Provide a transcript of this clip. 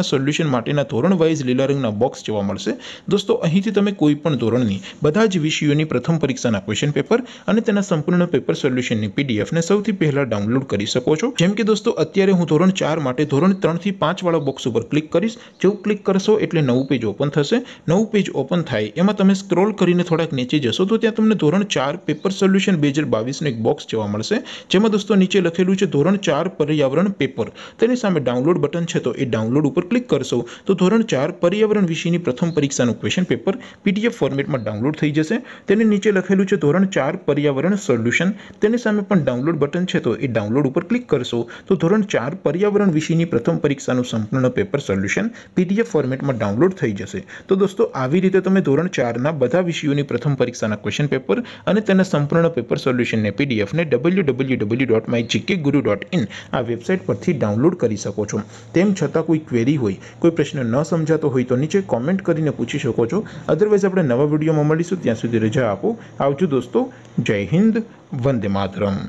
ના સોલ્યુશન માટેના ધોરણ વાઇઝ લેરરિંગના બોક્સ જોવા મળશે દોસ્તો અહીંથી તમે કોઈ પણ ધોરણની બધા જ વિષયોની પ્રથમ પરીક્ષાના ક્વેશ્ચન પેપર અને તેના સંપૂર્ણના પેપર સોલ્યુશનની પીડીએફ ને સૌથી પહેલા ડાઉનલોડ કરી શકો છો જેમ કે દોસ્તો અત્યારે હું ધોરણ 4 માટે ધોરણ 3 થી 5 વાળો બોક્સ ઉપર ક્લિક કરશો જેઉ ક્લિક કરશો એટલે નવું પેજ ઓપન થશે નવું પેજ ઓપન થાય એમાં તમે સ્ક્રોલ કરીને થોડાક નીચે જશો તો ત્યાં તમને ધોરણ 4 પેપર સોલ્યુશન 2022 નો એક બોક્સ જોવા મળશે જેમાં દોસ્તો નીચે લખેલું છે ધોરણ 4 પર્યાવરણ પેપર તેની સામે ડાઉનલોડ બટન છે તો એ ડાઉનલોડ क्लिक करसो तो ધોરણ 4 પર્યાવરણ વિષયની પ્રથમ પરીક્ષાનું ક્વેશ્ચન પેપર પીટીએફ ફોર્મેટમાં ડાઉનલોડ થઈ જશે તેની નીચે લખેલું છે ધોરણ 4 પર્યાવરણ સોલ્યુશન તેની સામે પણ ડાઉનલોડ બટન છે તો એ ડાઉનલોડ ઉપર ક્લિક કરસો તો ધોરણ 4 પર્યાવરણ વિષયની પ્રથમ પરીક્ષાનું સંપૂર્ણ પેપર સોલ્યુશન પીટીએફ ફોર્મેટમાં ડાઉનલોડ થઈ જશે તો દોસ્તો આવી રીતે તમે ધોરણ 4 ના બધા વિષયોની પ્રથમ પરીક્ષાના ક્વેશ્ચન પેપર અને તેના સંપૂર્ણ પેપર સોલ્યુશન ને પીડીએફ ને www.mygkguru.in આ વેબસાઈટ પરથી ડાઉનલોડ કરી શકો છો તેમ છતક કોઈ হুই কোই প্রশ্ন ন સમજાતો હોય તો નીચે કોમેન્ટ કરીને પૂછી શકો છો અધરવાઈસ આપણે નવા ভিডিও માં મળીશું ત્યાં સુધી રહેજો આપો આવજો દોસ્તો જય হিন্দ वंदे मातरम